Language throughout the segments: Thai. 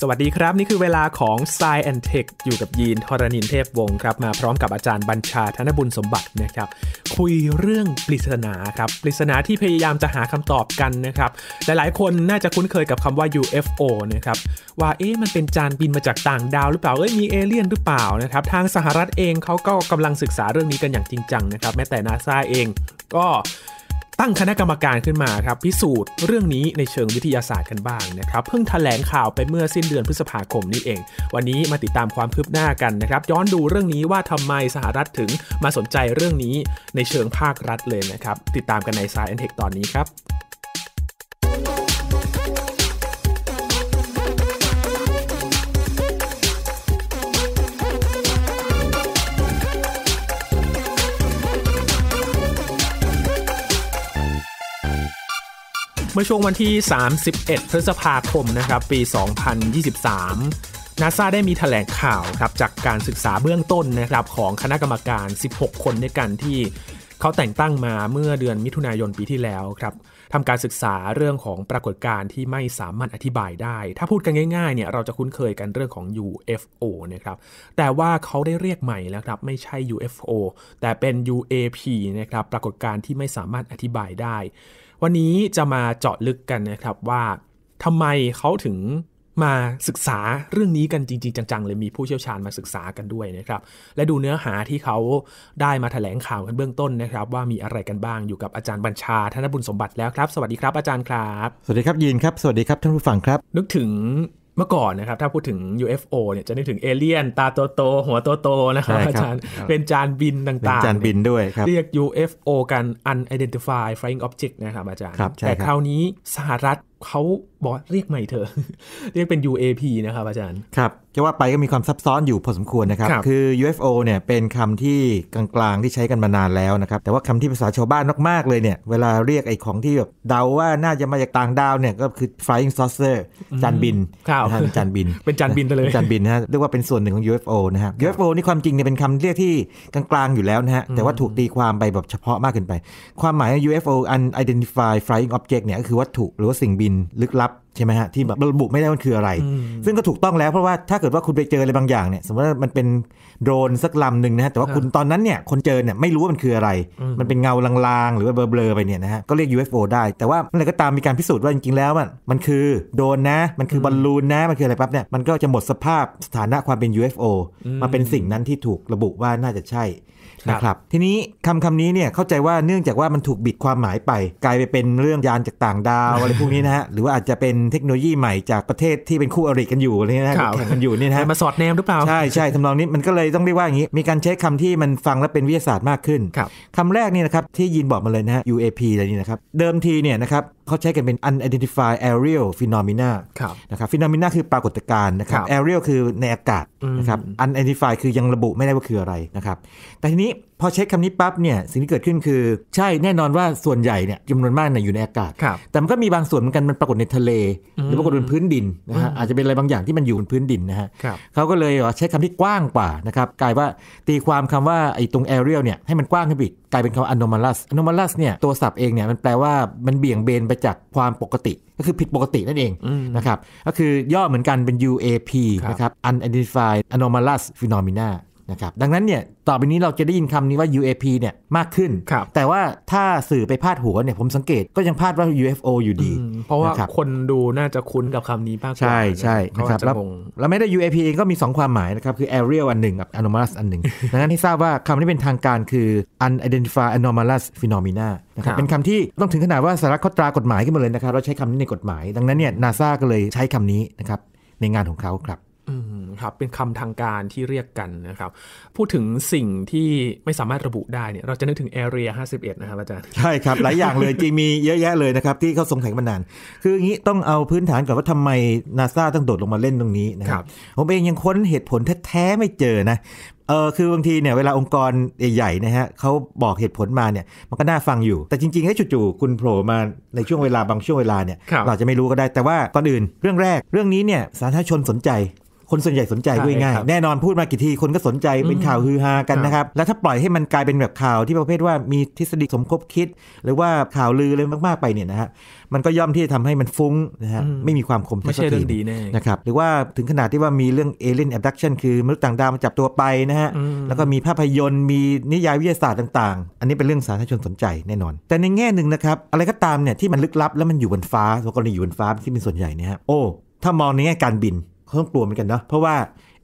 สวัสดีครับ นี่คือเวลาของ s ซแอนเทคอยู่กับยีนทรณินเทพวงศ์ครับมาพร้อมกับอาจารย์บัญชาธนบุญสมบัตินะครับคุยเรื่องปริศนาครับปริศนาที่พยายามจะหาคำตอบกันนะครับหลายๆ คนน่าจะคุ้นเคยกับคำว่า UFO นะครับว่าเอ๊ะมันเป็นจานบินมาจากต่างดาวหรือเปล่าเอ้ยมีเอเลี่ยนหรือเปล่านะครับทางสหรัฐเองเขาก็กำลังศึกษาเรื่องนี้กันอย่างจริงจังนะครับแม้แต่นาซาเองก็ตั้งคณะกรรมการขึ้นมาครับ พิสูจน์เรื่องนี้ในเชิงวิทยาศาสตร์กันบ้างนะครับเพิ่งแถลงข่าวไปเมื่อสิ้นเดือนพฤษภาคมนี้เอง วันนี้มาติดตามความคืบหน้ากันนะครับ ย้อนดูเรื่องนี้ว่าทำไมสหรัฐถึงมาสนใจเรื่องนี้ในเชิงภาครัฐเลยนะครับ ติดตามกันในสายแอนเทคตอนนี้ครับมื่อช่วงวันที่ 31พฤษภาคม นะครับ ปี 2023นาซาได้มีถแถลงข่าวครับ จากการศึกษาเบื้องต้นนะครับของคณะกรรมการ 16 คนด้วยกันที่เขาแต่งตั้งมาเมื่อเดือนมิถุนายนปีที่แล้วครับทำการศึกษาเรื่องของปรากฏการณ์ที่ไม่สามารถอธิบายได้ ถ้าพูดกันง่ายๆ เนี่ยเราจะคุ้นเคยกันเรื่องของ UFO นะครับ แต่ว่าเขาได้เรียกใหม่แล้วครับไม่ใช่ UFO แต่เป็น UAP นะครับปรากฏการณ์ที่ไม่สามารถอธิบายได้วันนี้จะมาเจาะลึกกันนะครับว่าทำไมเขาถึงมาศึกษาเรื่องนี้กันจริง ๆ จัง ๆ เลย มีผู้เชี่ยวชาญมาศึกษากันด้วยนะครับ และดูเนื้อหาที่เขาได้มาถแถลงข่าวกันเบื้องต้นนะครับ ว่ามีอะไรกันบ้างอยู่กับอาจารย์บัญชาธนบุญสมบัติแล้วครับสวัสดีครับอาจารย์ครับ สวัสดีครับยีนครับ สวัสดีครับท่านผู้ฟังครับ นึกถึงเมื่อก่อนนะครับถ้าพูดถึง UFO เนี่ยจะนึกถึงเอเลี่ยนตาโตโตหัวโตโตนะครับอาจารย์เป็นจานบินต่างๆจานบินด้วยครับเรียก UFO กัน Unidentified Flying Object นะครับอาจารย์ แต่คราวนี้สหรัฐเขาบอกเรียกใหม่เธอ เรียกเป็น UAP นะครับอาจารย์ครับจะว่าไปก็มีความซับซ้อนอยู่พอสมควรนะครับ คือ UFO เนี่ยเป็นคำที่กลางๆที่ใช้กันมานานแล้วนะครับ แต่ว่าคำที่ภาษาชาวบ้านมากๆ เลยเนี่ย เวลาเรียกไอ้ของที่แบบเดาว่าน่าจะมาจากต่างดาวเนี่ยก็คือ flying saucer จานบินนะฮะจานบินเป็นจานบินไปเลยจานบินนะฮะเรียกว่าเป็นส่วนหนึ่งของ UFO นะครับ UFO นี่ความจริงเนี่ยเป็นคำเรียกที่กลางๆอยู่แล้วนะฮะแต่ว่าถูกตีความไปแบบเฉพาะมากเกินไป ความหมายของ UFO unidentified flying object เนี่ยก็คือวัตถุหรือว่าสิ่งบินินลึกลับใช่ไหมฮะที่แบบระบุไม่ได้มันคืออะไร ซึ่งก็ถูกต้องแล้วเพราะว่าถ้าเกิดว่าคุณไปเจออะไรบางอย่างเนี่ยสมมติว่ามันเป็นโดรนสักลำหนึ่งนะฮะ แต่ว่าคุณตอนนั้นเนี่ยคนเจอเนี่ยไม่รู้ว่ามันคืออะไร มันเป็นเงาลางๆ หรือว่าเบลอๆไปเนี่ยนะฮะก็เรียก UFO ได้ แต่ว่าอะไรก็ตามมีการพิสูจน์ว่าจริงๆ แล้วมันมันคือโดรนนะมันคือบอลลูนนะมันคืออะไรปั๊บเนี่ยมันก็จะหมดสภาพสถานะความเป็น UFO มาเป็นสิ่งนั้นที่ถูกระบุว่าน่าจะใช่นะครับทีนี้คำคำนี้เนี่ยเข้าใจว่าเนื่องจากว่ามันถูกบิดความหมายไป กลายไปเป็นเรื่องยานจากต่างดาวอะไรพวกนี้นะฮะหรือว่าอาจจะเป็นเทคโนโลยีใหม่จากประเทศที่เป็นคู่อริกันอยู่อะไรนะแข่งกันอยู่นี่นะมาสอดแนมหรือเปล่า ใช่ใช่ทำนองนี้มันก็เลยต้องเรียกว่าอย่างนี้มีการใช้คำที่มันฟังและเป็นวิทยาศาสตร์มากขึ้นคำแรกนี่นะครับที่ยินบอกมาเลยนะฮะ UAP อะไรนี่นะครับเดิมทีเนี่ยนะครับเขาใช้กันเป็น unidentified aerial phenomena นะครับ phenomena คือปรากฏการณ์นะครับ aerial คือในอากาศนะครับ unidentified คือยังระบุไม่ได้ว่าคืออะไรนะครับแต่ทีนี้พอเช็คคำนี้ปั๊บเนี่ยสิ่งที่เกิดขึ้นคือใช่แน่นอนว่าส่วนใหญ่เนี่ยจำนวนมากเนี่ยอยู่ในอากาศแต่มันก็มีบางส่วนเหมือนกันมันปรากฏในทะเล หรือปรากฏบนพื้นดินนะฮะอาจจะเป็นอะไรบางอย่างที่มันอยู่บนพื้นดินนะฮะเขาก็เลยใช้คำที่กว้างกว่านะครับกลายว่าตีความคำว่าไอ้ตรงแอเรียลเนี่ยให้มันกว้างขึ้นไปกกลายเป็นคำว่า anomalous anomalous เนี่ยตัวศัพท์เองเนี่ยมันแปลว่ามันเบี่ยงเบนไปจากความปกติก็คือผิดปกตินั่นเองนะครับก็คือย่อเหมือนกันเป็น UAP นะครับ unidentified anomalous phenomena นะครับดังนั้นเนี่ย ต่อไปนี้เราจะได้ยินคำนี้ว่า UAP เนี่ยมากขึ้น แต่ว่าถ้าสื่อไปพาดหัวเนี่ยผมสังเกตก็ยังพาดว่า UFO อยู่ดี เพราะว่าคคนดูน่าจะคุ้นกับคำนี้มากกว่า ใช่ใช่นะครับแล้วแล้วไม่ได้ UAP เองก็มี 2 ความหมายนะครับ คือ Aerial อันหนึ่งกับ Anomalous อันหนึ่ง ดังนั้นให้ทราบว่าคำที่เป็นทางการคือ Unidentified Anomalous Phenomena นะครับ เป็นคำที่ต้องถึงขนาดว่าสารคคตรากฎหมายขึ้นมาเลยนะครับเราใช้คำนี้ในกฎหมาย ดังนั้นเนี่ยนาซาก็เลยใช้คำนี้นะครับในงานของเขาครับอืมครับเป็นคำทางการที่เรียกกันนะครับ พูดถึงสิ่งที่ไม่สามารถระบุได้เนี่ยเราจะนึกถึงแอิบเอ็ดนะครับอาจารย์ใช่ครับ หลายอย่างเลย จริงมีเยอะแยะเลยนะครับ ที่เขาสงสัยมานาน คืออย่างนี้ต้องเอาพื้นฐานก่อนว่าทำไมนาซาต้องโดดลงมาเล่นตรงนี้นะครับ ผมเองยังค้นเหตุผลแท้ๆไม่เจอนะเออคือบางทีเนี่ยเวลาองค์กรใหญ่ๆนะฮะเขาบอกเหตุผลมาเนี่ยมันก็น่าฟังอยู่ แต่จริงๆให้จู่ๆคุณโผล่มาในช่วงเวลาบางช่วงเวลาเนี่ยเราจะไม่รู้ก็ได้แต่ว่าก่อนอื่น เรื่องแรก เรื่องนี้เนี่ยสาธารณชนสนใจคนส่วนใหญ่สนใจด้วยง่าย แน่นอนพูดมากี่ทีคนก็สนใจ เป็นข่าวฮือฮากันนะครับ แล้วถ้าปล่อยให้มันกลายเป็นแบบข่าวที่ประเภทว่ามีทฤษฎีสมคบคิด หรือว่าข่าวลือเลยมากๆไปเนี่ยนะฮะมันก็ย่อมที่จะทำให้มันฟุ้งนะฮะไม่มีความคมไม่ใช่เรื่องดีแน่นะครับ หรือว่าถึงขนาดที่ว่ามีเรื่องเอเลนแอบดักชันคือมนุษย์ต่างดาวมาจับตัวไปนะฮะ แล้วก็มีภาพยนตร์ มีนิยายวิทยาศาสตร์ต่าง ๆ อันนี้เป็นเรื่องสาธารณชนสนใจแน่นอน แต่ในแง่หนึ่งนะครับ อะไรก็ตามเนี่ยที่มันลึกลับ แล้วมันอยู่บนฟ้าสมมติกรณีอยู่บนฟ้าที่เป็นส่วนใหญ่เนี่ยฮะโอ้ถ้ามองในแง่การบินต้องกลัวเหมือนกันเนาะเพราะว่า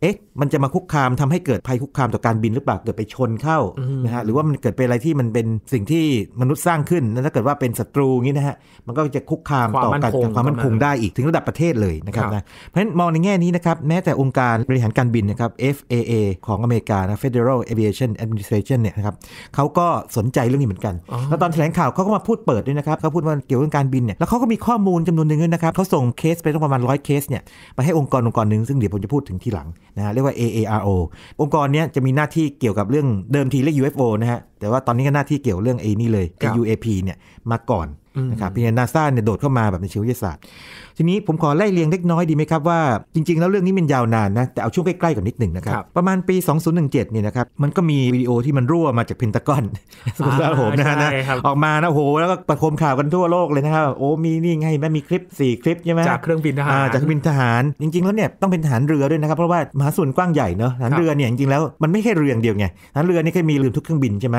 เอ๊ะมันจะมาคุกคามทำให้เกิดภัยคุกคามต่อการบินหรือเปล่า เกิดไปชนเข้านะฮะหรือว่ามันเกิดเป็นอะไรที่มันเป็นสิ่งที่มนุษย์สร้างขึ้นแล้วถ้าเกิดว่าเป็นศัตรูงี้นะฮะมันก็จะคุกคามต่อการความมั่นคงได้อีกถึงระดับประเทศเลยนะครับนะเพราะฉะนั้นมองในแง่นี้นะครับแม้แต่องค์การบริหารการบินนะครับ FAA ของอเมริกานะ Federal Aviation Administration เนี่ยนะครับเขาก็สนใจเรื่องนี้เหมือนกันแล้วตอนแถลงข่าวเขาก็มาพูดเปิดด้วยนะครับเขาพูดว่าเกี่ยวกับการบินเนี่ยแล้วเขาก็มีข้อมูลจำนวนหนึ่งนะครับเขาส่งเคสไปตั้งประมาณร้อยเคสเนี่ยไปให้องค์กรองค์กรหนึ่งซึ่งเดี๋ยวผมจะพูดถึงทีหลังนะฮะเรียกว่า AARO องค์กรนี้จะมีหน้าที่เกี่ยวกับเรื่องเดิมทีเรียก UFO นะฮะแต่ว่าตอนนี้ก็หน้าที่เกี่ยวเรื่องไอนี่เลย UAP เนี่ยมาก่อนนะครับเพียงนาซาเนี่ยโดดเข้ามาแบบในเชีววิทยาศาสตร์ ทีนี้ผมขอไล่เรียงเล็กน้อยดีไหมครับ ว่าจริงๆแล้วเรื่องนี้มันยาวนานนะ แต่เอาช่วงใกล้ๆก่อนนิดหนึ่งนะครับ ประมาณปี 2017เนี่ยนะครับมันก็มีวิดีโอที่มันรั่วมาจากเพนตากอนสกุลโหมนะฮะออกมานะโห แล้วก็ประโคมข่าวกันทั่วโลกเลยนะครับโอ้มีนี่ไง แม่มีคลิป4คลิปใช่ไหมจากเครื่องบินทหารจากเครื่องบินทหาร จริง ๆแล้วเนี่ยต้องเป็นทหารเรือด้วยนะครับเพราะว่ามหาส่วนกว้างใหญ่เนอะทหารเรือเนี่ยจริงๆแล้วมันไม่แค่เรืออย่างเดียวไงทหารเรือนี่คยมีเรือทุกเครื่องบินใช่ไหม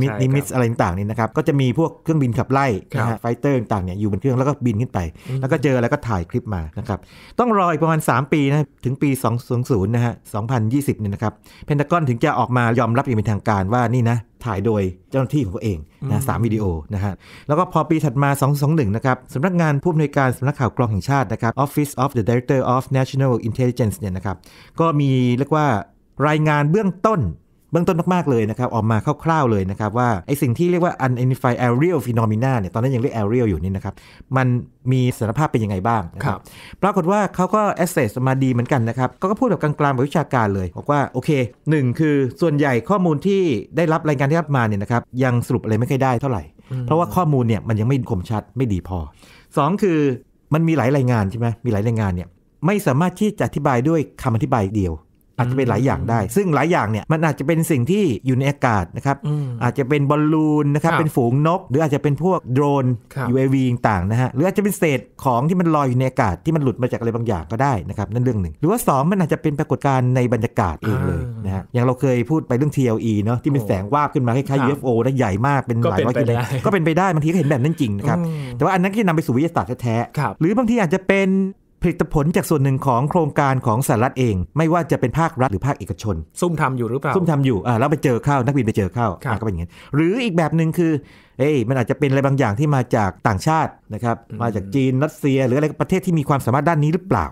มีิมิอะไรต่างๆนี่นะครับก็จะมีพวกเครื่องบินขับไล่นะฮะไฟเตอร์ต่างเนี่ยอยู่บนเครื่อง แล้วก็บินขึ้นไป แล้วก็เจอแล้วก็ถ่ายคลิปมานะครับต้องรออีกประมาณ 3 ปีนะถึงปี 200นะฮะ2020เนี่ยนะครับเพนทากอนถึงจะออกมายอมรับอย่างเป็นทางการว่านี่นะ ถ่ายโดยเจ้าหน้าที่ของตัวเองนะสามวิดีโอนะฮะแล้วก็พอปีถัดมา221 นะครับสำนักงานผู้อำนวยการสำนักข่าวกรองแห่งชาตินะครับ Office of the Director of National Intelligence เนี่ยนะครับ ก็มีเรียกว่ารายงานเบื้องต้นเบื้องต้นมากๆเลยนะครับ ออกมาคร่าวๆเลยนะครับว่าไอสิ่งที่เรียกว่า unidentified aerial phenomena เนี่ยตอนนั้นยังเรียก aerial อยู่นี่นะครับ มันมีสารภาพเป็นยังไงบ้างครับปรากฏว่าเขาก็ assess มาดีเหมือนกันนะครับ ก็พูดแบบกลางๆแบบวิชาการเลย บอกว่าโอเคหนึ่งคือส่วนใหญ่ข้อมูลที่ได้รับรายงานที่รับมาเนี่ยนะครับยังสรุปอะไรไม่ค่อยได้เท่าไหร่เพราะว่าข้อมูลเนี่ยมันยังไม่คมชัดไม่ดีพอ 2 คือมันมีหลายรายงานใช่ไหมมีหลายรายงานเนี่ยไม่สามารถที่จะอธิบายด้วยคำอธิบายเดียวอาจจะเป็นหลายอย่างได้ ซึ่งหลายอย่างเนี่ยมันอาจจะเป็นสิ่งที่อยู่ในอากาศนะครับ อาจจะเป็นบอลลูนนะครับเป็นฝูงนกหรืออาจจะเป็นพวกโดรน UAV ต่างๆนะฮะ หรืออาจจะเป็นเศษของที่มันลอยอยู่ในอากาศ ที่มันหลุดมาจากอะไรบางอย่างก็ได้นะครับ นั่นเรื่องหนึ่งหรือว่า 2 มันอาจจะเป็นปรากฏการณ์ในบรรยากาศเองเลยนะฮะอย่างเราเคยพูดไปเรื่อง TLE เนาะที่เป็นแสงวาบขึ้นมาคล้ายๆ UFO ละใหญ่มากเป็นหลายร้อยกิโลก็เป็นไปได้บางทีก็เห็นแบบนั้นจริงนะครับแต่ว่าอันนั้นก็่นำไปสู่วิทยาศาสตร์แท้ๆหรือบางทีอาจจะเป็นผลิตผลจากส่วนหนึ่งของโครงการของสหรัฐเองไม่ว่าจะเป็นภาครัฐหรือภาคเอกชนซุ่มทำอยู่หรือเปล่าซุ่มทำอยู่อ่าแล้วไปเจอเข้า นักบินไปเจอเข้าก็เป็นอย่างนี้หรืออีกแบบหนึ่งคือเอ้ยมันอาจจะเป็นอะไรบางอย่างที่มาจากต่างชาตินะครับมาจากจีนรัสเซียหรืออะไรประเทศที่มีความสามารถด้านนี้หรือเปล่า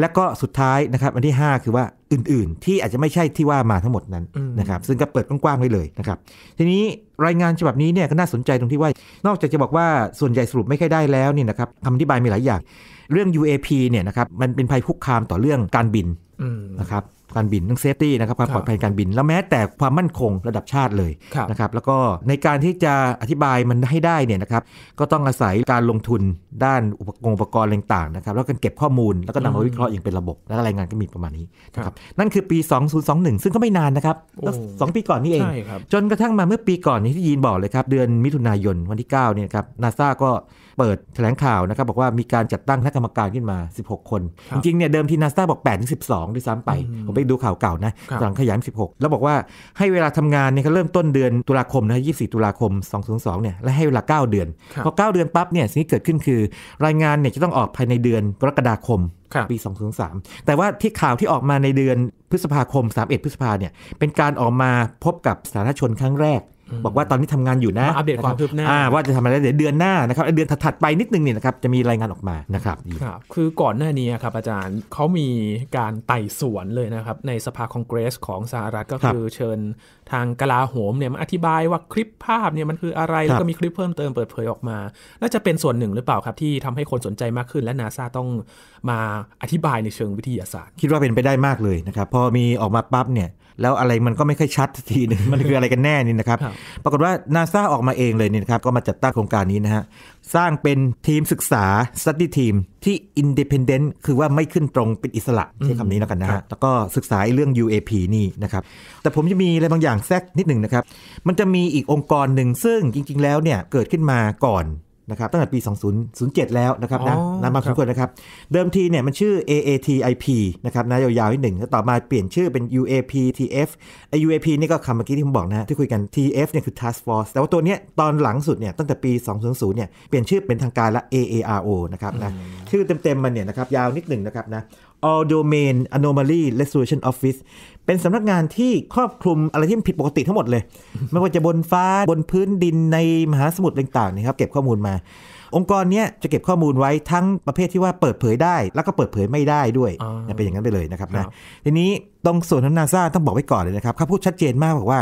และก็สุดท้ายนะครับอันที่ 5 คือว่าอื่นๆ ที่อาจจะไม่ใช่ที่ว่ามาทั้งหมดนั้นนะครับ ซึ่งก็เปิดกว้างๆไว้เลยนะครับทีนี้รายงานฉบับนี้เนี่ยก็น่าสนใจตรงที่ว่า นอกจากจะบอกว่าส่วนใหญ่สรุปไม่ค่อยได้แล้วนี่นะครับคำอธิบายมีหลายอย่างเรื่อง UAP เนี่ยนะครับมันเป็นภัยคุกคามต่อเรื่องการบินนะครับการบินเรื่องเซฟตี้นะครับความปลอดภัยการบินแล้วแม้แต่ความมั่นคงระดับชาติเลยนะครับแล้วก็ในการที่จะอธิบายมันให้ได้เนี่ยนะครับก็ต้องอาศัยการลงทุนด้านอุปกรณ์อุปกรณ์ต่างๆนะครับแล้วก็เก็บข้อมูลแล้วก็นำมาวิเคราะห์อย่างเป็นระบบ และรายงานก็มีประมาณนี้นะครับนั่นคือปี 2021 ซึ่งก็ไม่นานนะครับสองปีก่อนนี่เอง จนกระทั่งมาเมื่อปีก่อนที่ยีนบอกเลยครับเดือนมิถุนายนวันที่ 9 เนี่ยครับนาซาก็เปิดแถลงข่าวนะครับบอกว่ามีการจัดตั้งคณะกรรมการขึ้นมา 16 คนจริงๆ เนี่ยเดิมที่นาตาบอก8ปดถึงสิด้วยซ้ำไป ผมไปดูข่าวเก่านะหลังขยาย16 แล้วบอกว่าให้เวลาทำงานเนี่ยเขาเริ่มต้นเดือนตุลาคมนะ 24 ตุลาคม202เนี่ยและให้เวลา 9 เดือน พอ 9 เดือนปั๊บเนี่ยสิ่งที่เกิดขึ้นคือ รายงานเนี่ยจะต้องออกภายในเดือนกรกฎาคมปี 2003 แต่ว่าที่ข่าวที่ออกมาในเดือนพฤษภาคม 31 พฤษภาเนี่ยเป็นการออกมาพบกับสาธารณชนครั้งแรกบอกว่าตอนนี้ทำงานอยู่นะ อัปเดตความคืบหน้าว่าจะทำอะไรเดี๋ยวเดือนหน้านะครับเดือนถัดไปนิดนึงเนี่ยนะครับจะมีรายงานออกมานะครับครับ คือก่อนหน้านี้ครับ อาจารย์เขามีการไต่สวนเลยนะครับ ในสภาคองเกรสของสหรัฐก็คือเชิญทางกลาโหมเนี่ยมาอธิบายว่าคลิปภาพเนี่ยมันคืออะไร แล้วก็มีคลิปเพิ่มเติมเปิดเผยออกมาน่าจะเป็นส่วนหนึ่งหรือเปล่าครับที่ทำให้คนสนใจมากขึ้น และนาซาต้องมาอธิบายในเชิงวิทยาศาสตร์ คิดว่าเป็นไปได้มากเลยนะครับพอมีออกมาปั๊บเนี่ยแล้วอะไรมันก็ไม่ค่อยชัดทีนึงมันคืออะไรกันแน่นี่นะครับปรากฏว่านาซาออกมาเองเลยนี่นะครับ ก็มาจัดตั้งโครงการนี้นะฮะสร้างเป็นทีมศึกษา study team ที่ independent คือว่าไม่ขึ้นตรงเป็นอิสระ ใช้คำนี้แล้วกันนะฮะแล้วก็ศึกษาเรื่อง UAP นี่นะครับ แต่ผมจะมีอะไรบางอย่างแทรกนิดหนึ่งนะครับ มันจะมีอีกองค์กรหนึ่งซึ่งจริงๆ แล้วเนี่ยเกิดขึ้นมาก่อนนะครับตั้งแต่ปี 2007 แล้วนะครับนะนนมาสมควรนะครับ เดิมทีเนี่ยมันชื่อ AATIP นะครับนะยาวๆนิดหนึ่งแล้วต่อมาเปลี่ยนชื่อเป็น UAPTF ไอ UAP นี่ก็คำเมื่อกี้ที่ผมบอกนะ ที่คุยกัน TF เนี่ยคือ Task Force แต่ว่าตัวเนี้ยตอนหลังสุดเนี่ยตั้งแต่ปี 2000เนี่ยเปลี่ยนชื่อเป็นทางการละ AARO นะครับนะชื่อเต็มๆมันเนี่ยนะครับยาวนิดหนึ่งนะครับนะ All Domain Anomaly Resolution Office เป็นสำนักงานที่ครอบคลุมอะไรที่ผิดปกติทั้งหมดเลย ไม่ว่าจะบนฟ้าบนพื้นดินในมหาสมุทรต่างๆนี่ครับ เก็บข้อมูลมา องค์กรนี้จะเก็บข้อมูลไว้ทั้งประเภทที่ว่าเปิดเผยได้ แล้วก็เปิดเผยไม่ได้ด้วยเป็นอย่างนั้นไปเลยนะครับนะทีนี้ตรงส่วนของนาซาต้องบอกไว้ก่อนเลยนะครับเขาพูดชัดเจนมากบอกว่า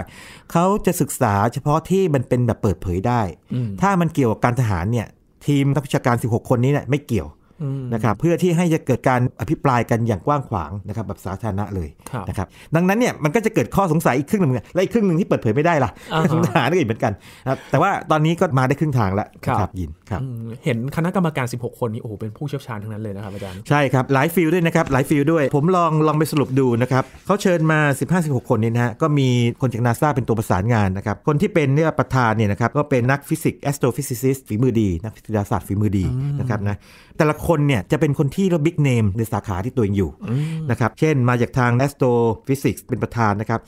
เขาจะศึกษาเฉพาะที่มันเป็นแบบเปิดเผยได้ ถ้ามันเกี่ยวกับการทหารเนี่ยทีมนักวิชาการ16คนนี้เนี่ยไม่เกี่ยวนะครับเพื่อที่ให้จะเกิดการอภิปรายกันอย่างกว้างขวางนะครับแบบสาธารณะเลยนะครับดังนั้นเนี่ยมันก็จะเกิดข้อสงสัยอีกครึ่งหนึ่งและอีกครึ่งหนึ่งที่เปิดเผยไม่ได้ล่ะสัญหาอีกเหมือนกันแต่ว่าตอนนี้ก็มาได้ครึ่งทางแล้วครับยินครับเห็นคณะกรรมการ 16 คนนี้โอ้โหเป็นผู้เชี่ยวชาญทั้งนั้นเลยนะครับอาจารย์ใช่ครับหลายฟิลด้วยนะครับหลายฟิลด้วยผมลองลองไปสรุปดูนะครับเขาเชิญมา 15-16 คนนี่นะฮะก็มีคนจากนาซาเป็นตัวประสานงานนะครับคนที่เป็นเนี่ยประธานเนี่ยนะครับก็เป็นนักฟิสิกส์แอสโทรฟิสิซิ์ฝีมือดีนักวิทยาศาสตร์ฝีมือดีนะครับนะแต่ละคคนเนี่ยจะเป็นคนที่ระบิ๊กเนมในสาขาที่ตัวเองอยู่นะครับ เช่นมาจากทาง astrophysics เป็นประธานนะครับ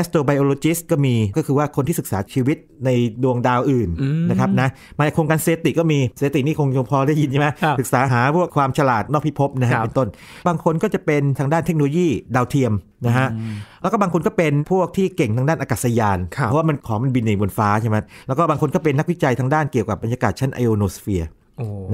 astrobiologist ก็มีก็คือว่าคนที่ศึกษาชีวิตในดวงดาวอื่นนะครับนะมาจากโครงการเซติก็มีเซตินี่คงงพอได้ยินใช่ไหมศึกษาหาพวกความฉลาดนอกพิภพนะฮะเป็นต้นบางคนก็จะเป็นทางด้านเทคโนโลยีดาวเทียมนะฮะแล้วก็บางคนก็เป็นพวกที่เก่งทางด้านอากาศยาน เพราะว่ามันของมันบินในบนฟ้าใช่ไหมแล้วก็บางคนก็เป็นนักวิจัย ทางด้านเกี่ยวกับบรรยากาศชั้นไอโอโนสเฟียร์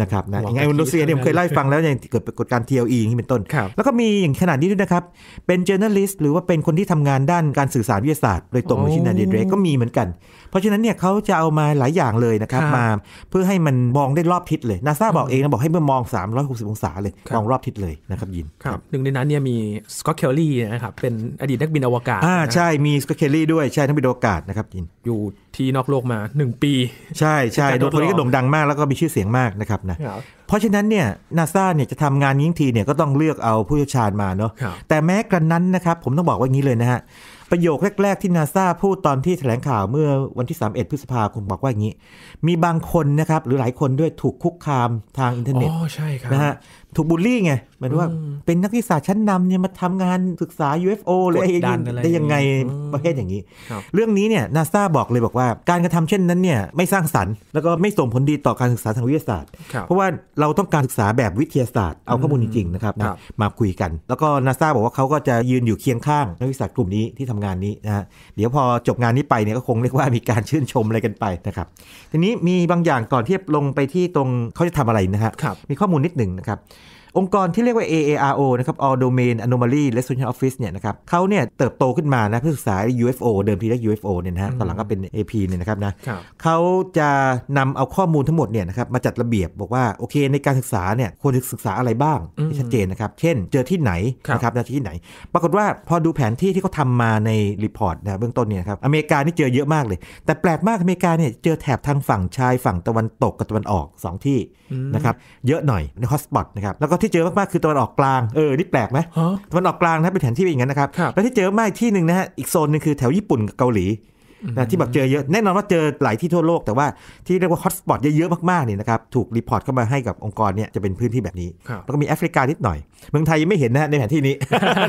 นะครับนะอย่างไงอุนโดนเซียเนี่ยผมเคยไล่ฟังแล้วอย่างเกิดปรากฏการณ์ TLE อย่างนี้เป็นต้น แล้วก็มีอย่างขนาดนี้ด้วยนะครับ เป็นเจร์นัลลิสต์หรือว่าเป็นคนที่ทำงานด้านการสื่อสารวิทยาศาสตร์ โดยตรงของชินาเดเรกก็มีเหมือนกันเพราะฉะนั้นเนี่ยเขาจะเอามาหลายอย่างเลยนะครับมาเพื่อให้มันมองได้รอบทิศเลยนาซาบอกเองนะ บอกให้เมื่อมอง 360 องศาเลย มองรอบทิศเลยนะครับ ยินครับหนึ่งในนั้นเนี่ยมีสกอตเคลลี่นะครับเป็นอดีตนักบินอวกาศอ่าใช่ มีสกอตเคลลี่ด้วยใช่ นักบินอวกาศนะครับยินอยู่ที่นอกโลกมา 1 ปี ใช่ใช่ตัวนี้ก็โด่งดังมาก แล้วก็มีชื่อเสียงมากนะครับนะเพราะฉะนั้นเนี่ยนาซาเนี่ยจะทำงานยิ่งทีเนี่ยก็ต้องเลือกเอาผู้เชี่ยวชาญมาเนาะแต่แม้กระนั้นนะครับผมต้องบอกว่างี้เลยนะฮะประโยคแรก ๆ ที่นาซาพูดตอนที่แถลงข่าวเมื่อวันที่ 31 พฤษภาคมบอกว่าอย่างนี้ มีบางคนนะครับหรือหลายคนด้วยถูกคุกคามทางอินเทอร์เน็ตนะฮะถูกบูลลี่ไงมือนว่าเป็นนักวิชาชั้นนำเนี่ยมาทำงานศึกษา UFO เลยได้ยังไงประเภทอย่างนี้ เรื่องนี้เนี่ยนาซาบอกเลยบอกว่าการกระทำเช่นนั้นเนี่ยไม่สร้างสรรค์แล้วก็ไม่ส่งผลดีต่อการศึกษาทางวิทยาศาสตร์ เพราะว่าเราต้องการศึกษาแบบวิทยาศาสตร์เอาข้อมูลจริงๆนะครับมาคุยกัน แล้วก็นาซาบอกว่าเขาก็จะยืนอยู่เคียงข้างนักวิชาาตร์กลุ่มนี้ที่ทำงานนี้นะะเดี๋ยวพอจบงานนี้ไปเนี่ยก็คงเรียกว่ามีการชื่นชมอะไรกันไปนะครับทีนี้มีบางอย่างก่อนที่ลงไปที่ตรงเขาจะทำอะไรนะฮะมีข้อมูลนิดหนึ่งนะครับองค์กรที่เรียกว่า AARO นะครับ All Domain Anomaly Resolution Office เนี่ยนะครับเขาเนี่ยเติบโตขึ้นมานะเพื่อศึกษา UFO เดิมทีเรียก UFO เนี่ยนะฮะตอนหลังก็เป็น AP เนี่ยนะครับนะเขาจะนำเอาข้อมูลทั้งหมดเนี่ยนะครับมาจัดระเบียบบอกว่า โอเคในการศึกษาเนี่ยควรศึกษาอะไรบ้างที่ชัดเจนนะครับ เช่นเจอที่ไหนนะครับจอที่ไหน ปรากฏว่าพอดูแผนที่ที่เขาทามาในรีพอร์ตนะเบื้องต้นเนี่ยครับ อเมริกานี่เจอเยอะมากเลย แต่แปลกมากอเมริกาเนี่ยเจอแถบทางฝั่งชายฝั่งตะวันตกกับตะวันออก 2 ที่นะครับเยอะหน่อยในฮอสปอตนะครับแล้วก็ที่เจอมากๆคือตะวันออกกลางเออนี่แปลกไหมตะวันออกกลางนะเป็นแผนที่เป็นอย่างนั้นนะครับแล้วที่เจอมากที่หนึ่งนะฮะอีกโซนหนึ่งคือแถวญี่ปุ่นกับเกาหลีนะที่แบบเจอเยอะแน่นอนว่าเจอหลายที่ทั่วโลกแต่ว่าที่เรียกว่าฮอตสปอตเยอะๆมากๆเนี่ยนะครับถูกรีพอร์ตเข้ามาให้กับองค์กรเนี่ยจะเป็นพื้นที่แบบนี้แล้วก็มีแอฟริกานิดหน่อยเมืองไทยยังไม่เห็นนะในแผนที่นี้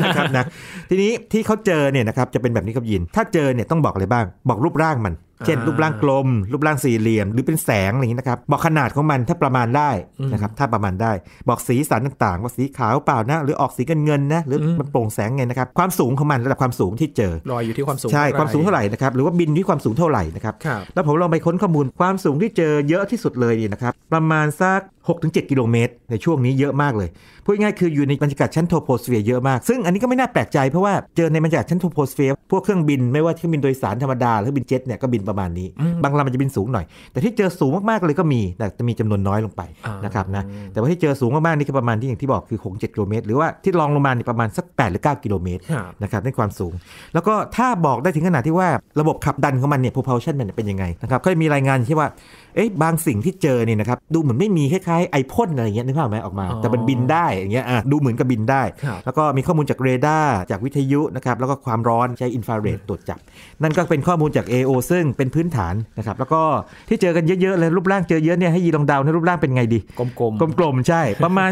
นะครับนะทีนี้ที่เขาเจอเนี่ยนะครับจะเป็นแบบนี้ครับยิน ถ้าเจอเนี่ยต้องบอกอะไรบ้างบอกรูปร่างมันเช่นรูปร่างกลม รูปร่างสี่เหลี่ยม หรือเป็นแสงอะไรอย่างนี้นะครับบอกขนาดของมันถ้าประมาณได้นะครับถ้าประมาณได้บอกสีสันต่างๆว่าสีขาวเปล่านะหรือออกสีเงินเงินนะหรือมันโปร่งแสงไงนะครับความสูงของมันระดับความสูงที่เจอลอยอยู่ที่ความสูงใช่ความสูงเท่าไหร่นะครับหรือว่าบินที่ความสูงเท่าไหร่นะครับแล้วผมลองไปค้นข้อมูลความสูงที่เจอเยอะที่สุดเลยนี่นะครับประมาณสัก6-7 กิโลเมตร ในช่วงนี้เยอะมากเลย พูดง่ายคืออยู่ในบรรยากาศชั้นโทโพสเฟียร์เยอะมาก ซึ่งอันนี้ก็ไม่น่าแปลกใจเพราะว่าเจอในบรรยากาศชั้นโทโพสเฟียร์พวกเครื่องบิน ไม่ว่าเครื่องบินโดยสารธรรมดาหรือบินเจ็ตเนี่ยก็บินประมาณนี้ บางลำมันจะบินสูงหน่อย แต่ที่เจอสูงมากๆ เลยก็มีแต่จะมีจำนวนน้อยลงไปนะครับนะแต่ว่าที่เจอสูงมากๆนี่คือประมาณที่อย่างที่บอกคือ 6-7 กิโลเมตรหรือว่าที่ลองลงมาเนี่ยประมาณสัก8หรือ9กิโลเมตรนะครับในความสูง แล้วก็ถ้าบอกได้ถึงขนาดที่ว่าระบบขับดันของมันเนี่ย p ู o พร l s i o นมันเป็นยังไงนะครับก็มีรายงานที่ว่าเอ้ยบางสิ่งที่เจอเนี่ยนะครับดูเหมือนไม่มีคล้าย ๆ ไอพ่นอะไรเงี้ยนึกภาพไหมออกมา แต่มันบินได้อย่างเงี้ยอ่ะดูเหมือนกับบินได้ แล้วก็มีข้อมูลจากเรดาร์จากวิทยุนะครับแล้วก็ความร้อนใช้อินฟราเรดตรวจจับ นั่นก็เป็นข้อมูลจาก AO ซึ่งเป็นพื้นฐานนะครับแล้วก็ที่เจอกันเยอะๆเลยรูปร่างเจอเยอะเนี่ยให้ยีลองดาในรูปร่างเป็นไงดีกลมๆกลมๆ ใช่ประมาณ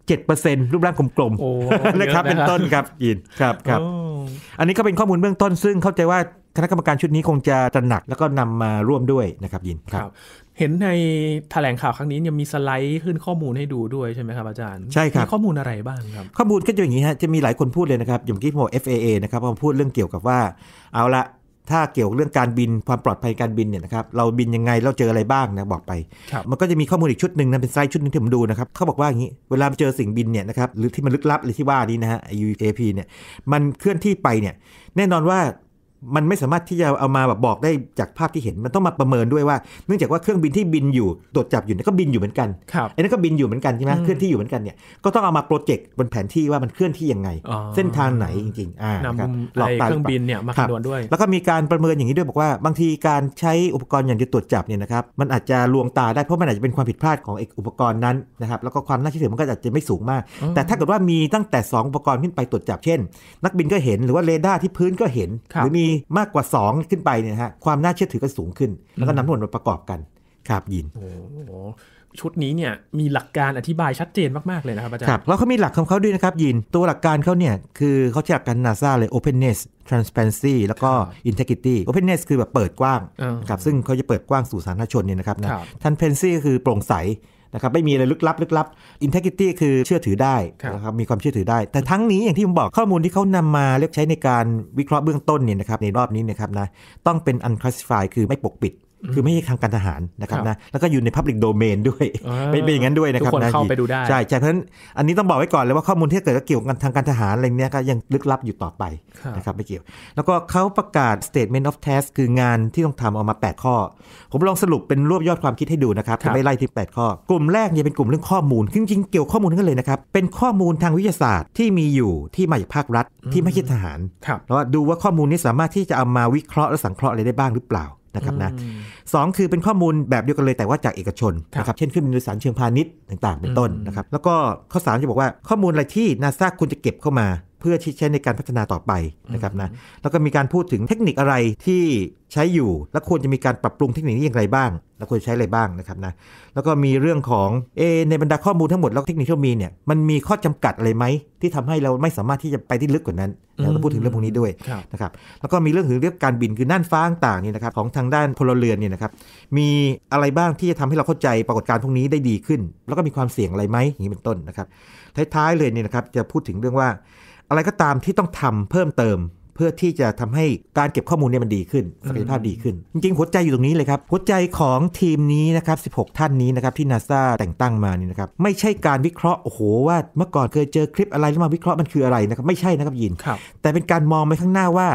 47%รูปร่างกลมๆนะครับเป็นต้นครับยินครับครับอันนี้ก็เป็นข้อมูลเบื้องต้นซึ่งเข้าใจว่าคณะกรรมการชุดนี้คงจะตระหนักแล้วก็นำมาร่วมด้วยนะครับยินครับเห็นในแถลงข่าวครั้งนี้ยังมีสไลด์ขึ้นข้อมูลให้ดูด้วยใช่ไหมครับอาจารย์ใช่ครับข้อมูลอะไรบ้างครับข้อมูลก็จะอย่างนี้ฮะจะมีหลายคนพูดเลยนะครับอย่างที่ผมบอก FAA นะครับมาพูดเรื่องเกี่ยวกับว่า เอาละถ้าเกี่ยวเรื่องการบินความปลอดภัยการบินเนี่ยนะครับเราบินยังไงเราเจออะไรบ้างนะบอกไป มันก็จะมีข้อมูลอีกชุดหนึ่งนะเป็นไซต์ชุดนึงที่ผมดูนะครับเขาบอกว่าอย่างนี้เวลาเจอสิ่งบินเนี่ยนะครับหรือที่มันลึกลับหรือที่ว่านี้นะฮะ UAP เนี่ยมันเคลื่อนที่ไปเนี่ยแน่นอนว่ามันไม่สามารถที่จะเอามาแบบบอกได้จากภาพที่เห็นมันต้องมาประเมินด้วยว่าเนื่องจากว่าเครื่องบินที่บินอยู่ตรวจจับอยู่เนี่ยก็บินอยู่เหมือนกันไอ้นั่นก็บินอยู่เหมือนกันใช่ไหมเคลื่อนที่อยู่เหมือนกันเนี่ยก็ต้องเอามาโปรเจกต์บนแผนที่ว่ามันเคลื่อนที่ยังไง เส้นทางไหนจริงๆอ่านหลอกตาเครื่องบินเนี่ยมาคำนวณด้วยแล้วก็มีการประเมินอย่างนี้ด้วยบอกว่า บางทีการใช้อุปกรณ์อย่างที่ตรวจจับเนี่ยนะครับ มันอาจจะลวงตาได้ เพราะมันอาจจะเป็นความผิดพลาดของอุปกรณ์นั้นนะครับแล้วก็ความน่าเชื่อถือมันก็อาจจะไม่สูงมาก แต่ถ้าเกิดว่ามีตั้งแต่2อุปกรณ์ขึ้นไปตรวจจับเช่น นักบินก็เห็นหรือว่าเรดาร์ที่พื้นก็เห็นหรือมีมากกว่า 2 ขึ้นไปเนี่ยฮะความน่าเชื่อถือก็สูงขึ้น แล้วก็นำทั้งหมดมาประกอบกันครับยิน โอ้ชุดนี้เนี่ยมีหลักการอธิบายชัดเจนมาก ๆ เลยนะครับอาจารย์ครับ แล้วเขามีหลักของเขาด้วยนะครับ ยินตัวหลักการเขาเนี่ย คือเขาจชักการนาซาเลย openness transparency แล้วก็ integrity openness คือแบบเปิดกว้างครับซึ่งเขาจะเปิดกว้างสู่สาธารณชนเนี่ยนะครับนะ transparency ก็คือโปร่งใสนะครับไม่มีอะไรลึกลับลึกลับ integrity คือเชื่อถือได้นะครับมีความเชื่อถือได้ แต่ทั้งนี้อย่างที่ผมบอกข้อมูลที่เขานำมาเลือกใช้ในการวิเคราะห์เบื้องต้นเนี่ยนะครับในรอบนี้นะครับนะต้องเป็น unclassified คือไม่ปกปิดคือไม่ใช่ทางการทหารนะครับนะ แล้วก็อยู่ในพับลิกโดเมนด้วย เป็นอย่างนั้นด้วยนะครับทุกคนเข้าไปดูได้ ใช่ใช่ เพราะฉะนั้นอันนี้ต้องบอกไว้ก่อนเลยว่าข้อมูลที่เกิดเกี่ยวกับทางการทหารอะไรเนี้ยก็ยังลึกลับอยู่ต่อไปนะครับไม่เกี่ยว แล้วก็เขาประกาศ Statement of Task คืองานที่ต้องทำออกมา 8 ข้อ ผมลองสรุปเป็นรวบยอดความคิดให้ดูนะครับจะไม่ไล่ที่8ข้อ กลุ่มแรกเนี่ยเป็นกลุ่มเรื่องข้อมูล จริงๆ เกี่ยวข้อมูลกันเลยนะครับ เป็นข้อมูลทางวิทยาศาสตร์ ที่มีอยู่ที่มาจากภาครัฐที่ไม่ใช่ทหารแล้วดูว่าข้อมูลนี้สามารถที่จะเอามาวิเคราะห์และสังเคราะห์อะไรได้บ้างหรือเปล่านะครับนะสองคือเป็นข้อมูลแบบเดียวกันเลยแต่ว่าจากเอกชนนะครับ เช่นขึ้นบินโดยสารเชิงพาณิชย์ต่างๆเป็นต้นนะครับ แล้วก็ข้อสามจะบอกว่าข้อมูลอะไรที่นาซาคุณจะเก็บเข้ามาพื่อที่ใช้ในการพัฒนาต่อไปนะครับนะแล้วก็มีการพูดถึงเทคนิคอะไรที่ใช้อยู่และควรจะมีการปรับปรุงเทคนิคนี้อย่างไรบ้าง และควรใช้อะไรบ้างนะครับนะแล้วก็มีเรื่องของเอในบรรดาข้อมูลทั้งหมดแล้วเทคนิคที่มีเนี่ยมันมีข้อจำกัดอะไรไหมที่ทำให้เราไม่สามารถที่จะไปที่ลึกกว่านั้นแล้วก็พูดถึงเรื่องพวกนี้ด้วยนะครับแล้วก็มีเรื่องถึงเรื่องการบินคือน่านฟ้าต่างนี่นะครับของทางด้านพลเรือนเนี่ยนะครับมีอะไรบ้างที่จะทำให้เราเข้าใจปรากฏการณ์พวกนี้ได้ดีขึ้น แล้วก็มีความเสี่ยงอะไรไหมอย่างนี้เป็นต้นนะครับท้ายๆเลยเนี่ยนะครับจะพูดถึงเรื่องว่าอะไรก็ตามที่ต้องทำเพิ่มเติม เพื่อที่จะทำให้การเก็บข้อมูลเนี่ยมันดีขึ้นศักยภาพดีขึ้น จริงๆหัวใจอยู่ตรงนี้เลยครับ หัวใจของทีมนี้นะครับ 16 ท่านนี้นะครับที่นาซาแต่งตั้งมานี่นะครับไม่ใช่การวิเคราะห์ โอ้โหว่าเมื่อก่อนเคยเจอคลิปอะไรแล้วมาวิเคราะห์มันคืออะไรนะครับไม่ใช่นะครับยิน แต่เป็นการมองไปข้างหน้าว่า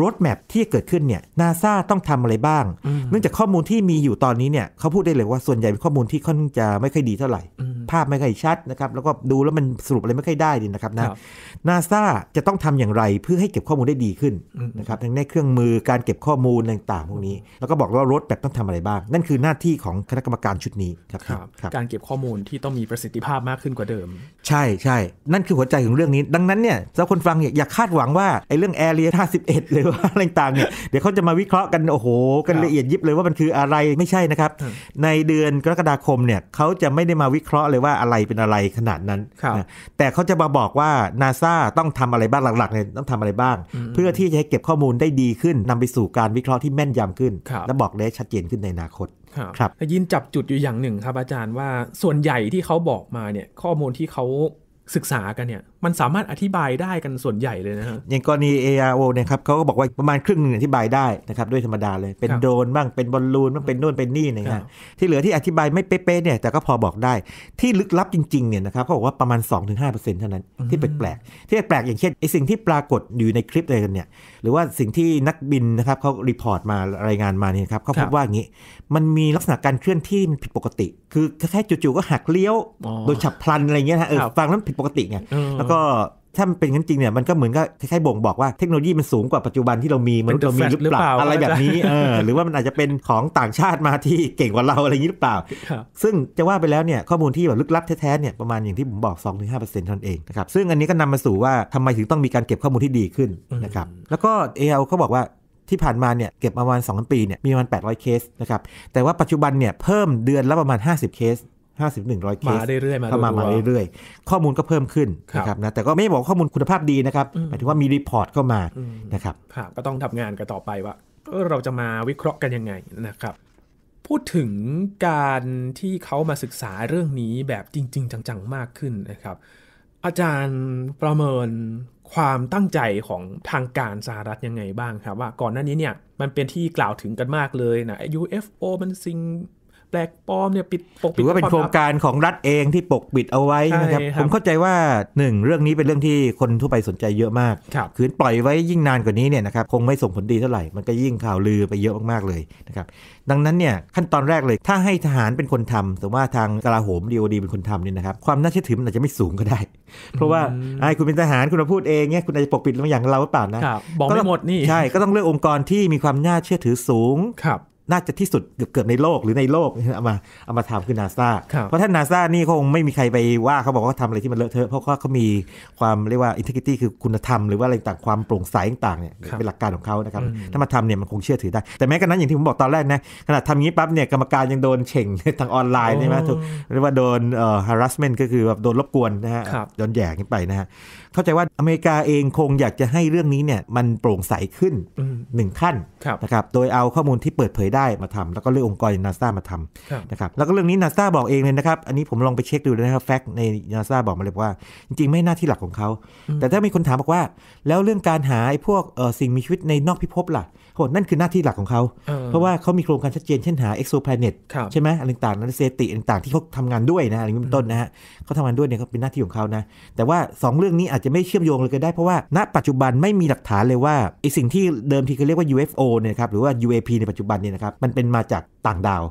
รถแมพที่เกิดขึ้นเนี่ยนาซาต้องทำอะไรบ้าง เนื่องจากข้อมูลที่มีอยู่ตอนนี้เนี่ยเขาพูดได้เลยว่าส่วนใหญ่เป็นข้อมูลที่ค่อนจะไม่ค่อยดีเท่าไหร่ ภาพไม่ค่อยชัดนะครับ แล้วก็ดูแล้วมันสรุปอะไรไม่ค่อยได้ดีนะครับนะนาซาจะต้องทำอย่างไรเพื่อให้เก็บข้อมูลได้ดีขึ้นนะครับทั้งในเครื่องมือการเก็บข้อมูลต่างๆพวกนี้ แล้วก็บอกว่ารถแบบต้องทำอะไรบ้าง นั่นคือหน้าที่ของคณะกรรมการชุดนี้ครับ การเก็บข้อมูลที่ต้องมีประสิทธิภาพมากขึ้นกว่าเดิม ใช่ใช่ นั่นคือหัวใจของเรื่องนี้ ดังนั้นเนี่ยเจ้าคนฟังอยาคาดหวังว่าไอ้เรื่องแอเรีย51หรือือว่าอะไรต่างเนี่ยเดี๋ยวเขาจะมาวิเคราะห์กันโอ้โหกันละเอียดยิบเลยว่ามันคืออะไรไม่ใช่นะครับ ในเดือนกรกฎาคมเนี่ยเขาจะไม่ได้มาวิเคราะห์เลยว่าอะไรเป็นอะไรขนาดนั้นแต่เขาจะมาบอกว่านาซาต้องทำอะไรบ้างหลักๆเนี่ยต้องทำอะไรบ้างเพื่อที่จะให้เก็บข้อมูลได้ดีขึ้น นำไปสู่การวิเคราะห์ที่แม่นยำขึ้นและบอกได้ชัดเจนขึ้นในอนาคตครับยินจับจุดอยู่อย่างหนึ่งครับอาจารย์ว่าส่วนใหญ่ที่เขาบอกมาเนี่ยข้อมูลที่เขาศึกษากันเนี่ยมันสามารถอธิบายได้กันส่วนใหญ่เลยนะฮะอย่างกรณี ARO เนี่ยครับเขาก็บอกว่าประมาณครึ่งหนึ่งอธิบายได้นะครับด้วยธรรมดาเลยเป็นโดนบ้างเป็นบอลลูนบ้าง เป็นนู่นเป็นนี่นะฮะที่เหลือที่อธิบายไม่เป๊ะๆ เนี่ยแต่ก็พอบอกได้ ที่ลึกลับจริง ๆ เนี่ยนะครับเขาบอกว่าประมาณ 2-5%เท่านั้น ที่แปลกๆที่แปลกอย่างเช่นไอ้สิ่งที่ปรากฏอยู่ในคลิปอะไรกันเนี่ย หรือว่าสิ่งที่นักบินนะครับเขารีพอร์ตมารายงานมาเนี่ยครับเขาพบว่าอย่างนี้ มันมีลักษณะการเคลื่อนที่ผิดปกติ คือแค่จู่ๆก็หักเลี้ยว โดยฉับพลันอะไรเงี้ยฮะเออฟังแล้วผิดปกติไงแล้วก็ถ้ามันเป็นงั้นจริงเนี่ยมันก็เหมือนก็คล้ายๆบ่งบอกว่าเทคโนโลยีมันสูงกว่าปัจจุบันที่เรามีมันเรามีหรือเปล่าอะไรแบบนี้เออหรือว่ามันอาจจะเป็นของต่างชาติมาที่เก่งกว่าเราอะไรอย่างนี้หรือเปล่าซึ่งจะว่าไปแล้วเนี่ยข้อมูลที่แบบลึกลับแท้ๆเนี่ยประมาณอย่างที่ผมบอก 2-5%เท่านั้นเองนะครับซึ่งอันนี้ก็นำมาสู่ว่าทำไมถึงต้องมีการเก็บข้อมูลที่ดีขึ้นนะครับแล้วก็เอลเขาบอกว่าที่ผ่านมาเนี่ยเก็บประมาณ2ปีเนี่ยมีประมาณ800เคสนะครับแต่ว่าปัจจุบันเนี่ยเพิ่มเดือนละประมาณ50เคสห้าสิบหนึ่งร้อยเคสมาเรื่อยๆมาขามามาเรื่อยๆข้อมูลก็เพิ่มขึ้นนะครับนะแต่ก็ไม่บอกข้อมูลคุณภาพดีนะครับ หมายถึงว่ามีรีพอร์ตเข้ามานะครับ ก็ต้องทำงานกันต่อไปว่าเราจะมาวิเคราะห์กันยังไงนะครับ พูดถึงการที่เขามาศึกษาเรื่องนี้แบบจริง ๆ จัง ๆ มากขึ้นนะครับ อาจารย์ประเมินความตั้งใจของทางการสหรัฐยังไงบ้างครับว่าก่อนหน้านี้เนี่ยมันเป็นที่กล่าวถึงกันมากเลยนะ UFO มันสิ่งแปลกปลอมเนี่ยปิดปกปิดหรือว่าเป็นโครงการของรัฐเองที่ปกปิดเอาไว้นะครับผมเข้าใจว่าหนึ่งเรื่องนี้เป็นเรื่องที่คนทั่วไปสนใจเยอะมาก คืนปล่อยไว้ยิ่งนานกว่านี้เนี่ยนะครับคงไม่ส่งผลดีเท่าไหร่ มันก็ยิ่งข่าวลือไปเยอะมากๆเลยนะครับดังนั้นเนี่ยขั้นตอนแรกเลย ถ้าให้ทหารเป็นคนทำแต่ว่าทางกลาโหมดีโอดีเป็นคนทำเนี่ยนะครับความน่าเชื่อถือมันอาจจะไม่สูงก็ได้ เพราะว่าไอ้คุณเป็นทหารคุณมาพูดเองเนี่ยคุณอาจจะปกปิดบางอย่างเราหรือเปล่านะบอกไม่หมดนี่ใช่ก็ต้องเลือกองค์กรที่มีความน่าเชื่อถือ สูงน่าจะที่สุดเกือบในโลกหรือในโลก เอามาเอามาทำคือนาซาเพราะท่านนาซานี่คงไม่มีใครไปว่าเขาบอกว่าทำอะไรที่มันเลอะเทอะเพราะว่าเขามีความเรียกว่าอินทิกริตี้คือคุณธรรม หรือว่าอะไรต่างความโปร่งใสต่างเนี่ยเป็นหลักการของเขานะครับถ้ามาทำเนี่ยมันคงเชื่อถือได้ แต่แม้กระนั้นอย่างที่ผมบอกตอนแรกนะขนาดทำงี้ปั๊บเนี่ยกรรมการยังโดนเฉ่งทางออนไลน์ใช่ไหมถูกเรียกว่าโดนเอ่อ harassment ก็คือแบบโดนรบกวนนะฮะโดนแย่ง้ไปนะฮะเข้าใจว่าอเมริกาเองคงอยากจะให้เรื่องนี้เนี่ยมันโปร่งใสขึ้นหนึ่งขั้นนะครับโดยเอาข้อมูลที่เปิดเผยได้มาทำแล้วก็เรื่ององค์กรนาซามาทำนะครับแล้วก็เรื่องนี้นาซาบอกเองเลยนะครับ อันนี้ผมลองไปเช็คดูนะครับแฟกต์ในนาซาบอกมาเลยว่า จริงๆไม่หน้าที่หลักของเขา แต่ถ้ามีคนถามบอกว่า แล้วเรื่องการหาไอ้พวกสิ่งมีชีวิตในนอกพิภพล่ะขาบอกนั่นคือหน้าที่หลักของเขาเพราะว่าเขามีโครงการชัดเจนเช่นหาเอ็กโซแพลเน็ตใช่ไหมอะไรต่าง ๆนัเนเซติต่างๆที่เขาทำงานด้วยนะอะไรเป็นต้นนะฮะเขาทำงานด้วยเนี่ยเขาเป็นหน้าที่ของเขานะแต่ว่า 2 เรื่องนี้อาจจะไม่เชื่อมโยงเลยก็ได้เพราะว่าณปัจจุบันไม่มีหลักฐานเลยว่าไอสิ่งที่เดิมทีเขาเรียกว่า UFO เนี่ยครับหรือว่า UAP ในปัจจุบันเนี่ยนะครับมันเป็นมาจากต่างดาว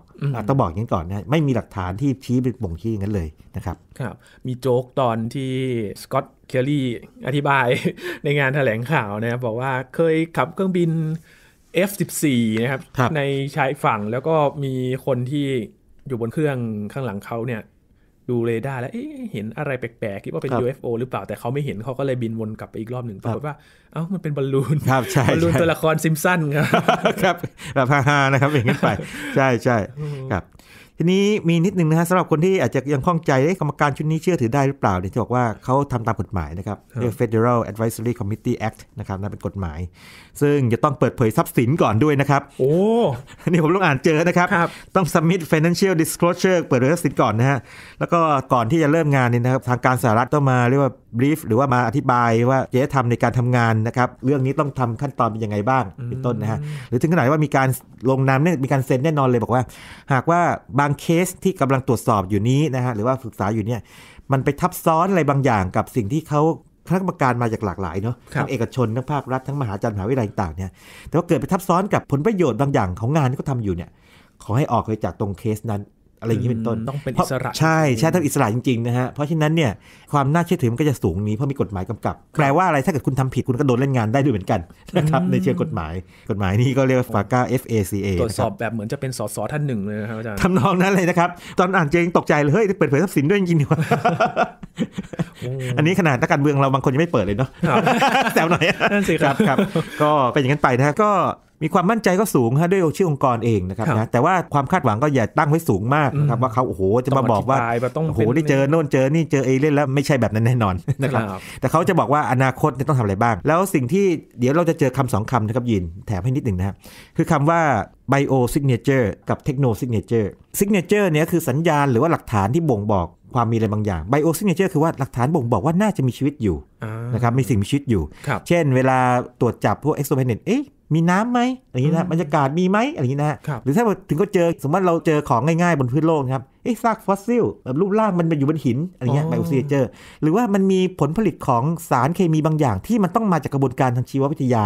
ต้องบอกอย่างนี้ก่อนนะไม่มีหลักฐานที่ชี้เป็นบ่งชี้อย่างนั้นเลยนะครับครับมีโจ๊กตอนที่สกอตเคลลี่อธิบายในงานแถลงข่าวนะครับบอกว่าเคยขับเครื่องบิน F14 นะครับรบในชายฝั่งแล้วก็มีคนที่อยู่บนเครื่องข้างหลังเขาเนี่ย ดูเรดาร์แล้วเเห็นอะไรแปลกๆคิดว่าเป็น UFO หรือเปล่าแต่เขาไม่เห็นเขาก็เลยบินวนกลับไปอีกรอบหนึ่งปรากฏว่าเอ้ามันเป็นบอลลูนบอลลูนตัวละครซิมสันครับครับ แบบฮาๆนะครับอย่างนั้นไป ใช่ใช่ครับทีนี้มีนิดนึงนะฮะสำหรับคนที่อาจจะยังข้องใจกรรมการชุดนี้เชื่อถือได้หรือเปล่าเนี่ยจะบอกว่าเขาทำตามกฎหมายนะครับเรียก Federal Advisory Committee Act นะครับนั่นเป็นกฎหมาย ซึ่งจะต้องเปิดเผยทรัพย์สินก่อนด้วยนะครับโอ้นี่ผมลองอ่านเจอนะครับรบต้อง submit financial disclosure เปิดเผยทรัพย์สินก่อนนะฮะแล้วก็ก่อนที่จะเริ่มงานนี่นะครับ ทางการสหรัฐต้องมาเรียกว่าบรีฟหรือว่ามาอธิบายว่าจะทำในการทำงานนะครับ เรื่องนี้ต้องทำขั้นตอนเป็นยังไงบ้าง เป็นต้นนะฮะ หรือถึงขนาดว่ามีการลงนามเนี่ยมีการเซ็นแน่นอนเลยบอกว่า หากว่าบางเคสที่กำลังตรวจสอบอยู่นี้นะฮะหรือว่าศึกษาอยู่เนี่ยมันไปทับซ้อนอะไรบางอย่างกับสิ่งที่เขาคณะกรรมการมาจากหลากหลายเนาะ ทั้งเอกชน ทั้งภาครัฐทั้งมหาจันทรมหาวิทยาลัยต่างเนี่ยแต่ว่าเกิดไปทับซ้อนกับผลประโยชน์บางอย่างของงานที่เขาทาอยู่เนี่ย ขอให้ออกไปจากตรงเคสนั้นอะไรอย่างนี้เป็นต้นต้องเป็นอิสระใช่ใช่ต้องอิสระจริงๆนะฮะ เพราะฉะนั้นเนี่ยความน่าเชื่อถือมันก็จะสูงนี้เพราะมีกฎหมายกำกับ แปลว่าอะไรถ้าเกิดคุณทำผิดคุณก็โดนเล่นงานได้ด้วยเหมือนกันนะครับในเชิงกฎหมาย กฎหมายนี้ก็เรียกว่าฟาก้า FACA ตรวจสอบแบบเหมือนจะเป็นสสท่านหนึ่งเลยนะครับอาจารย์ทำนองนั้นเลยนะครับตอนอ่านเจงตกใจเลยเฮ้ยเปิดเผยทรัพย์สินด้วยจริงๆววะอันนี้ขนาดนักการเมืองเราบางคนยังไม่เปิดเลยเนาะแซวหน่อยนั่นสิครับครับก็เป็นอย่างนั้นไปนะก็มีความมั่นใจก็สูงฮะ ด้วยชื่อองค์กรเองนะครับนะแต่ว่าความคาดหวังก็อย่าตั้งไว้สูงมากนะครับว่าเขาโอ้โหจะมาบอกว่าโอ้โหได้เจอโน่นเจอนี่เจอเอเลี่นแล้วไม่ใช่แบบนั้นแน่นอนนะครับแต่เขาจะบอกว่าอนาคตจะต้องทำอะไรบ้าง แล้วสิ่งที่เดี๋ยวเราจะเจอคำสองคำนะครับ ยิน แถมให้นิดหนึ่งนะครับคือคำว่า bio signature กับ techno signature signature เนี่ยคือสัญญาณหรือว่าหลักฐานที่บ่งบอกความมีอะไรบางอย่าง bio signature คือว่าหลักฐานบ่งบอกว่าน่าจะมีชีวิตอยู่นะครับมีสิ่งมีชีวิตอยู่ เช่น เวลาตรวจจับพวก exoplanet เอ๊ะมีน้ำไหมอะไรอย่างนี้นะบรรยากาศมีไหมอะไรอย่างนี้นะรหรือถ้าถึงก็เจอสมมติเราเจอของง่ายๆบนพื้นโลกครับไอ้ซากฟอสซิลแบบรูปร่างมันอยู่บนหินอะไรเงี้ยไบโอซีเจอร์ หรือว่ามันมีผลผลิตของสารเคมีบางอย่าง ที่มันต้องมาจากกระบวนการทางชีววิทยา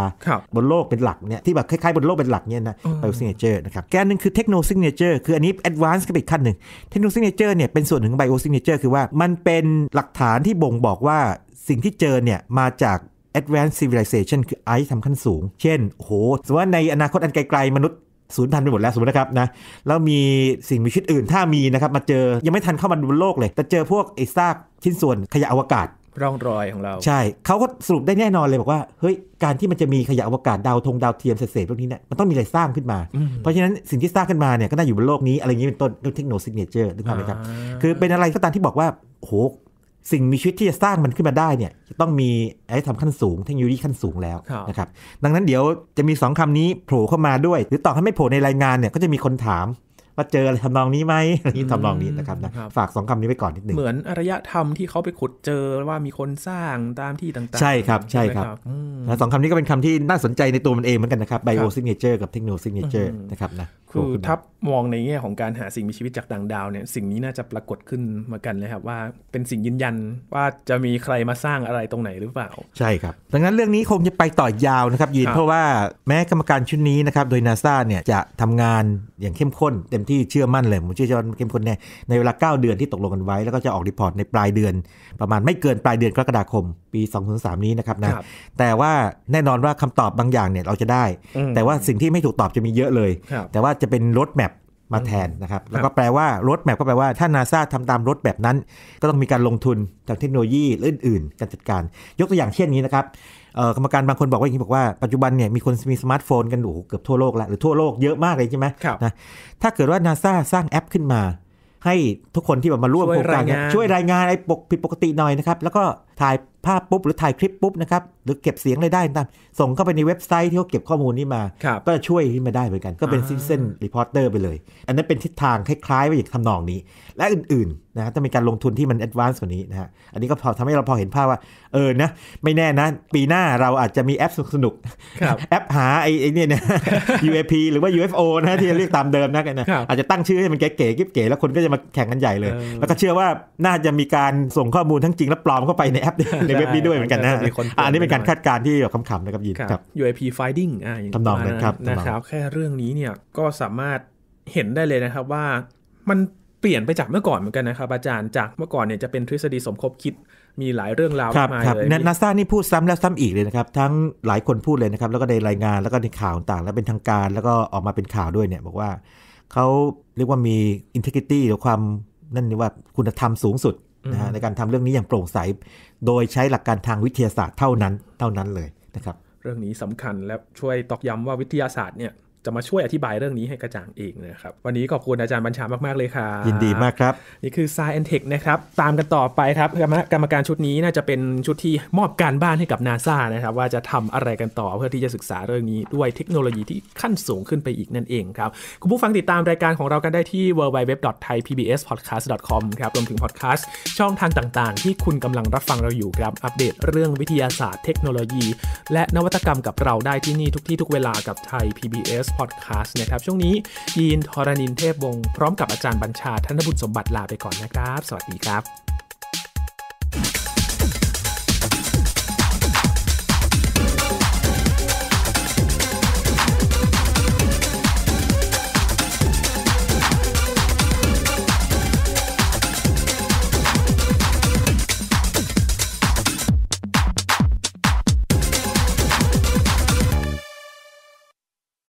บนโลกเป็นหลักเนี่ยที่แบบคล้ายๆบนโลกเป็นหลักเนี่ยนะไบโอซีเจอร์นะครับแกนหนึ่งคือเทคโนโลยีเจอร์คืออันนี้แอดวานซ์ขึ้นไปขั้นหนึ่งเทคโนโลยีเจอร์เนี่ยเป็นส่วนหนึ่งของไบโอซียเจอร์คือว่ามันเป็นหลักฐานที่บ่งบอกว่าสิ่งที่เจอเนี่ยมาจาก Advanced Civilization คือไอซ์ทำขั้นสูง เช่น โหสมมติว่าในอนาคตอันไกลๆมนุษย์สูญพันธุ์ไปหมดแล้ว สมมตินะครับนะ แล้วมีสิ่งมีชีวิตอื่นถ้ามีนะครับ มาเจอยังไม่ทันเข้ามาบนโลกเลย แต่เจอพวกไอซากชิ้นส่วนขยะอวกาศ ร่องรอยของเรา ใช่เขาก็สรุปได้แน่นอนเลยบอกว่า เฮ้ย การที่มันจะมีขยะอวกาศดาวธงดาวเทียมเศษพวกนี้เนี่ยมันต้องมีอะไรสร้างขึ้นมา เพราะฉะนั้นสิ่งที่สร้างขึ้นมาเนี่ยก็น่าอยู่บนโลกนี้อะไรอย่างนี้เป็นต้นเทคโนโลยีเนเจอร์นึกภาพไหมครับคือเป็นอะไรก็ตามที่บอกว่าโหสิ่งมีชีวิตที่จะสร้างมันขึ้นมาได้เนี่ย จะต้องมีไอ้ทำขั้นสูงเทคโนโลยีขั้นสูงแล้วนะครับดังนั้นเดี๋ยวจะมี2คำนี้โผล่เข้ามาด้วย หรือต่อให้ไม่โผล่ในรายงานเนี่ยก็จะมีคนถามว่าเจออะไรทำนองนี้ไหมนี่ทำนองนี้นะครับนะฝากสองคำนี้ไปก่อนนิดหนึ่งเหมือนอารยธรรมที่เขาไปขุดเจอ ว่ามีคนสร้างตามที่ต่างๆ ใช่ครับ ใช่ครับสองคำนี้ก็เป็นคำที่น่าสนใจในตัวมันเองเหมือนกันนะครับไบโอซิงเนเจอร์กับเทคโนลยีเนเจอร์นะครับนะคือทับมองในแง่ของการหาสิ่งมีชีวิตจากต่างดาวเนี่ยสิ่งนี้น่าจะปรากฏขึ้นมากันเลยครับว่าเป็นสิ่งยืนยันว่าจะมีใครมาสร้างอะไรตรงไหนหรือเปล่า ใช่ครับ ดังนั้นเรื่องนี้คงจะไปต่อยาวนะครับยินเพราะว่าแม้กรรมการชุดนี้นะครับโดยนาซาเนี่ยจะทำงานอย่างเข้มข้นเต็มที่เชื่อมั่นเลยผมเชื่อว่าเข้มข้นแน่ในเวลา 9 เดือนที่ตกลงกันไว้ แล้วก็จะออกรีพอร์ตในปลายเดือน ประมาณไม่เกินปลายเดือนกรกฎาคมปี 2023นี้นะครับนะแต่ว่าแน่นอนว่าคำตอบบางอย่างเนี่ยเราจะได้ แต่ว่าสิ่งที่ไม่ถูกตอบจะมีเยอะเลย แต่ว่าจะเป็นรถแมพมาแทนนะครับแล้วก็แปลว่ารถแมพก็แปลว่าถ้านาซาทำตามรถแบบนั้นก็ต้องมีการลงทุนจากเทคโนโลยีอื่นๆ การจัดการ ยกตัวอย่างเช่นนี้นะครับกรรมการบางคนบอกว่าอย่างนี้บอกว่าปัจจุบันเนี่ยมีคนมีสมาร์ทโฟนกันอยู่เกือบทั่วโลกแล้ว หรือทั่วโลกเยอะมากเลยใช่ไหมนะถ้าเกิดว่านาซาสร้างแอปขึ้นมาให้ทุกคนที่แบบมาร่วมโครงการช่วยรายงานไอ้ปกผิดปกติหน่อยนะครับแล้วก็ถ่ายภาพปุ๊บหรือถ่ายคลิปปุ๊บนะครับ หรือเก็บเสียงอะไรได้ตามส่งเข้าไปในเว็บไซต์ที่เขาเก็บข้อมูลนี้มา ก็ช่วยขึ้นมาได้เหมือนกัน ก็เป็นซิเซนรีพอร์เตอร์ไปเลย อันนั้นเป็นทิศทางคล้ายๆไปอย่างทำนองนี้ และอื่นๆนะจะมีการลงทุนที่มันแอดวานซ์กว่านี้นะฮะอันนี้ก็พอทำให้เราพอเห็นภาพว่าเออนะไม่แน่นะ ปีหน้าเราอาจจะมีแอปสนุกแอปหาไอ้เนี่ยนะ UAP หรือว่า UFO นะที่เรียกตามเดิมนะกันนะอาจจะตั้งชื่อให้มันเก๋ๆกิ๊บเก๋ แล้วคนก็จะมาแข่งกันใหญ่เลย แล้วก็เชื่อว่าน่าจะมีการส่งข้อมูลทั้งจริง และปลอมเข้าไปในแอปในเว็บนี้ด้วยเหมือนกันนะอันนี้เป็นการคาดการณ์ที่แบบขำๆนะครับยินครับ u a p finding อ่าทำนองนั้นครับนะครับ แค่เรื่องนี้เนี่ยก็สามารถเห็นได้เลยนะครับว่ามันเปลี่ยนไปจากเมื่อก่อนเหมือนกันนะครับอาจารย์จากเมื่อก่อนเนี่ยจะเป็นทฤษฎีสมคบคิดมีหลายเรื่องราวมากมายเลยนาซานี่พูดซ้ำแล้วซ้ำอีกเลยนะครับทั้งหลายคนพูดเลยนะครับแล้วก็ในรายงานแล้วก็ในข่าวต่างแล้วเป็นทางการแล้วก็ออกมาเป็นข่าวด้วยเนี่ยบอกว่าเขาเรียกว่ามี integrity หรือความนั่นนี่ว่าคุณธรรมสูงสุดนะฮะในการทำเรื่องนี้อย่างโปร่งใส โดยใช้หลักการทางวิทยาศาสตร์เท่านั้นเท่านั้นเลยนะครับ เรื่องนี้สำคัญและช่วยตอกย้ำว่าวิทยาศาสตร์เนี่ยจะมาช่วยอธิบายเรื่องนี้ให้กระจ่างเองนะครับวันนี้ขอบคุณอาจารย์บัญชามาก ๆ เลยค่ะ ยินดีมากครับ นี่คือ s ายแอนเทคนะครับ ตามกันต่อไปครับกรรมการชุดนี้น่าจะเป็นชุดที่มอบการบ้านให้กับนาซานะครับว่าจะทำอะไรกันต่อเพื่อที่จะศึกษาเรื่องนี้ด้วยเทคโนโลยีที่ขั้นสูงขึ้นไปอีกนั่นเองครับคุณผู้ฟังติดตามรายการของเรากันได้ที่ www.thaipbspodcast.com ครับรวมถึงพอดแคสต์ช่องทางต่าง ๆ ที่คุณกำลังรับฟังเราอยู่ครับอัปเดตเรื่องวิทยาศาสตร์เทคโนโลยี และนวัตกรรมกับเราได้ที่นี่ทุกที่ทุกเวลากับไทย PBS b o s i n e s s Podcast นะครับช่วงนี้ยีนทรณินเทพวงศ์พร้อมกับอาจารย์บัญชาธนบุตรสมบัติลาไปก่อนนะครับ สวัสดีครับ